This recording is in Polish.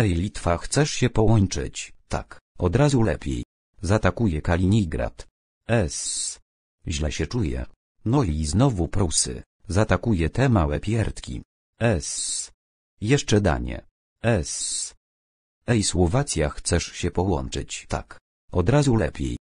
Ej Litwa chcesz się połączyć, tak, od razu lepiej. Zatakuje Kaliningrad. S. Źle się czuje. No i znowu Prusy. Zatakuje te małe pierdki. S. Jeszcze Danie. S. Ej Słowacja chcesz się połączyć, tak. Od razu lepiej.